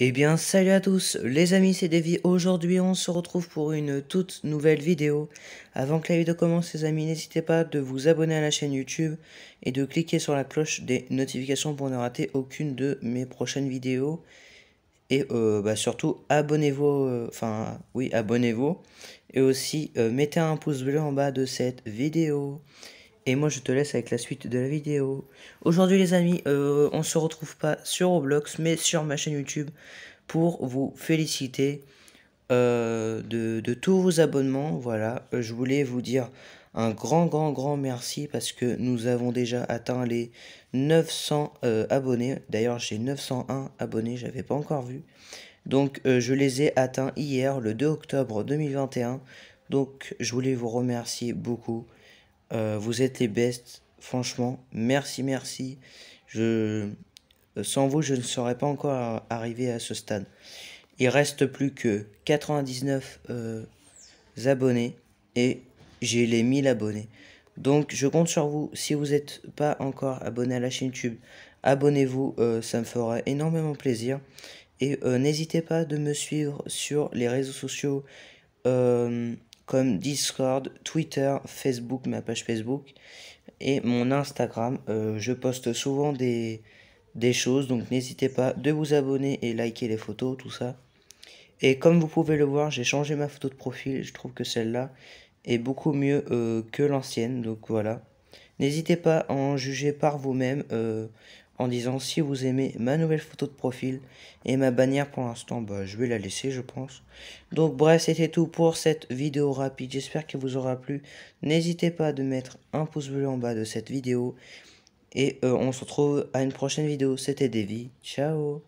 Eh bien salut à tous les amis c'est Davy, aujourd'hui on se retrouve pour une toute nouvelle vidéo. Avant que la vidéo commence les amis n'hésitez pas de vous abonner à la chaîne YouTube et de cliquer sur la cloche des notifications pour ne rater aucune de mes prochaines vidéos. Et euh, bah, surtout abonnez-vous, euh, enfin oui abonnez-vous et aussi euh, mettez un pouce bleu en bas de cette vidéo. Et moi je te laisse avec la suite de la vidéo. Aujourd'hui les amis, on euh, on se retrouve pas sur Roblox mais sur ma chaîne YouTube pour vous féliciter euh, de, tous vos abonnements. Voilà, je voulais vous dire un grand grand grand merci parce que nous avons déjà atteint les 900 euh, abonnés. D'ailleurs j'ai 901 abonnés, j'avais pas encore vu. Donc je les ai atteints hier le 2 octobre 2021. Donc je voulais vous remercier beaucoup euh, vous êtes les best. Franchement, merci, merci. Je... Euh, sans vous, je ne serais pas encore arrivé à ce stade. Il reste plus que 99 euh, abonnés et j'ai les 1000 abonnés. Donc je compte sur vous. Si vous n'êtes pas encore abonné à la chaîne YouTube, abonnez-vous, ça me fera énormément plaisir. Et n'hésitez pas de me suivre sur les réseaux sociaux comme Discord, Twitter, Facebook, ma page Facebook et mon Instagram. Euh, je poste souvent des, des choses, donc n'hésitez pas de vous abonner et liker les photos, tout ça. Et comme vous pouvez le voir, j'ai changé ma photo de profil, je trouve que celle-là est beaucoup mieux euh, que l'ancienne, donc voilà. N'hésitez pas à en juger par vous-même. Euh, en disant si vous aimez ma nouvelle photo de profil et ma bannière pour l'instant bah, je vais la laisser je pense donc bref c'était tout pour cette vidéo rapide j'espère qu'elle vous aura plu n'hésitez pas de mettre un pouce bleu en bas de cette vidéo et euh, on se retrouve à une prochaine vidéo c'était Davy ciao